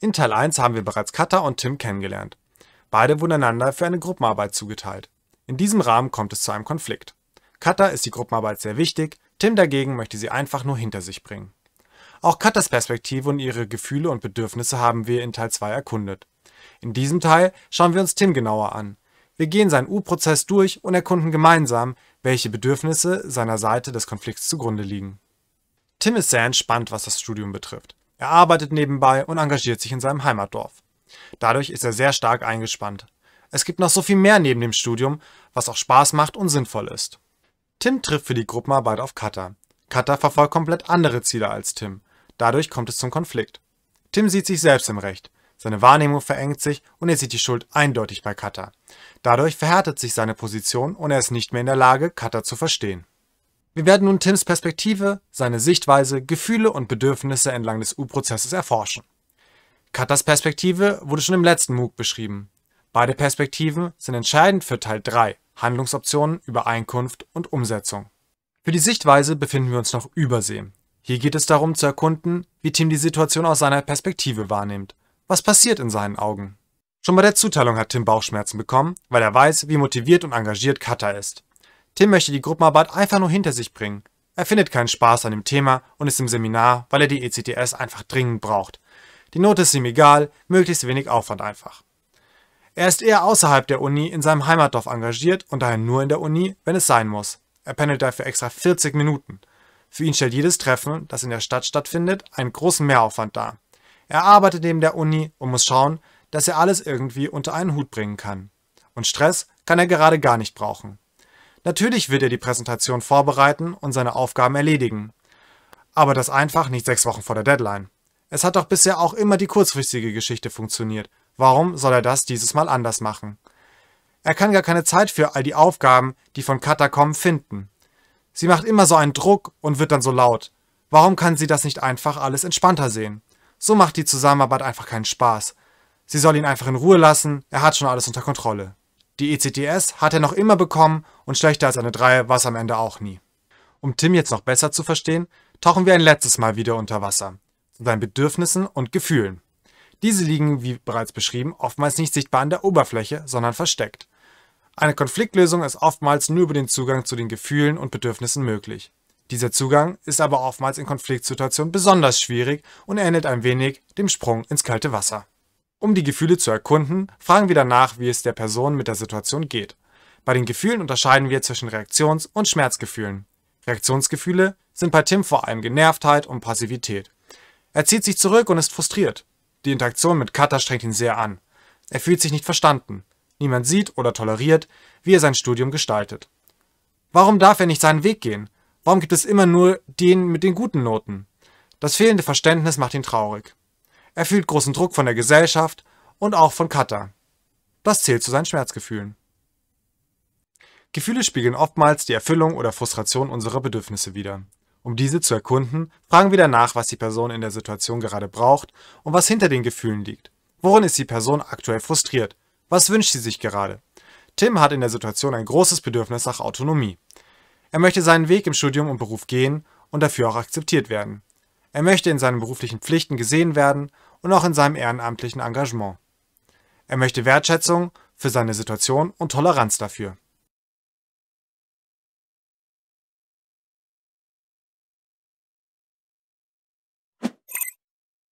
In Teil 1 haben wir bereits Kata und Tim kennengelernt. Beide wurden einander für eine Gruppenarbeit zugeteilt. In diesem Rahmen kommt es zu einem Konflikt. Kata ist die Gruppenarbeit sehr wichtig, Tim dagegen möchte sie einfach nur hinter sich bringen. Auch Katas Perspektive und ihre Gefühle und Bedürfnisse haben wir in Teil 2 erkundet. In diesem Teil schauen wir uns Tim genauer an. Wir gehen seinen U-Prozess durch und erkunden gemeinsam, welche Bedürfnisse seiner Seite des Konflikts zugrunde liegen. Tim ist sehr entspannt, was das Studium betrifft. Er arbeitet nebenbei und engagiert sich in seinem Heimatdorf. Dadurch ist er sehr stark eingespannt. Es gibt noch so viel mehr neben dem Studium, was auch Spaß macht und sinnvoll ist. Tim trifft für die Gruppenarbeit auf Cutter. Cutter verfolgt komplett andere Ziele als Tim. Dadurch kommt es zum Konflikt. Tim sieht sich selbst im Recht. Seine Wahrnehmung verengt sich und er sieht die Schuld eindeutig bei Cutter. Dadurch verhärtet sich seine Position und er ist nicht mehr in der Lage, Cutter zu verstehen. Wir werden nun Tims Perspektive, seine Sichtweise, Gefühle und Bedürfnisse entlang des U-Prozesses erforschen. Katas Perspektive wurde schon im letzten MOOC beschrieben. Beide Perspektiven sind entscheidend für Teil 3, Handlungsoptionen, Übereinkunft und Umsetzung. Für die Sichtweise befinden wir uns noch übersehen. Hier geht es darum zu erkunden, wie Tim die Situation aus seiner Perspektive wahrnimmt. Was passiert in seinen Augen? Schon bei der Zuteilung hat Tim Bauchschmerzen bekommen, weil er weiß, wie motiviert und engagiert Kata ist. Tim möchte die Gruppenarbeit einfach nur hinter sich bringen. Er findet keinen Spaß an dem Thema und ist im Seminar, weil er die ECTS einfach dringend braucht. Die Note ist ihm egal, möglichst wenig Aufwand einfach. Er ist eher außerhalb der Uni in seinem Heimatdorf engagiert und daher nur in der Uni, wenn es sein muss. Er pendelt dafür extra 40 Minuten. Für ihn stellt jedes Treffen, das in der Stadt stattfindet, einen großen Mehraufwand dar. Er arbeitet neben der Uni und muss schauen, dass er alles irgendwie unter einen Hut bringen kann. Und Stress kann er gerade gar nicht brauchen. Natürlich wird er die Präsentation vorbereiten und seine Aufgaben erledigen. Aber das einfach nicht sechs Wochen vor der Deadline. Es hat doch bisher auch immer die kurzfristige Geschichte funktioniert. Warum soll er das dieses Mal anders machen? Er kann gar keine Zeit für all die Aufgaben, die von Kata kommen, finden. Sie macht immer so einen Druck und wird dann so laut. Warum kann sie das nicht einfach alles entspannter sehen? So macht die Zusammenarbeit einfach keinen Spaß. Sie soll ihn einfach in Ruhe lassen, er hat schon alles unter Kontrolle. Die ECTS hat er noch immer bekommen und schlechter als eine 3 war es am Ende auch nie. Um Tim jetzt noch besser zu verstehen, tauchen wir ein letztes Mal wieder unter Wasser. Zu seinen Bedürfnissen und Gefühlen. Diese liegen, wie bereits beschrieben, oftmals nicht sichtbar an der Oberfläche, sondern versteckt. Eine Konfliktlösung ist oftmals nur über den Zugang zu den Gefühlen und Bedürfnissen möglich. Dieser Zugang ist aber oftmals in Konfliktsituationen besonders schwierig und ähnelt ein wenig dem Sprung ins kalte Wasser. Um die Gefühle zu erkunden, fragen wir danach, wie es der Person mit der Situation geht. Bei den Gefühlen unterscheiden wir zwischen Reaktions- und Schmerzgefühlen. Reaktionsgefühle sind bei Tim vor allem Genervtheit und Passivität. Er zieht sich zurück und ist frustriert. Die Interaktion mit Kata strengt ihn sehr an. Er fühlt sich nicht verstanden. Niemand sieht oder toleriert, wie er sein Studium gestaltet. Warum darf er nicht seinen Weg gehen? Warum gibt es immer nur den mit den guten Noten? Das fehlende Verständnis macht ihn traurig. Er fühlt großen Druck von der Gesellschaft und auch von Cutter. Das zählt zu seinen Schmerzgefühlen. Gefühle spiegeln oftmals die Erfüllung oder Frustration unserer Bedürfnisse wider. Um diese zu erkunden, fragen wir danach, was die Person in der Situation gerade braucht und was hinter den Gefühlen liegt. Worin ist die Person aktuell frustriert? Was wünscht sie sich gerade? Tim hat in der Situation ein großes Bedürfnis nach Autonomie. Er möchte seinen Weg im Studium und Beruf gehen und dafür auch akzeptiert werden. Er möchte in seinen beruflichen Pflichten gesehen werden und auch in seinem ehrenamtlichen Engagement. Er möchte Wertschätzung für seine Situation und Toleranz dafür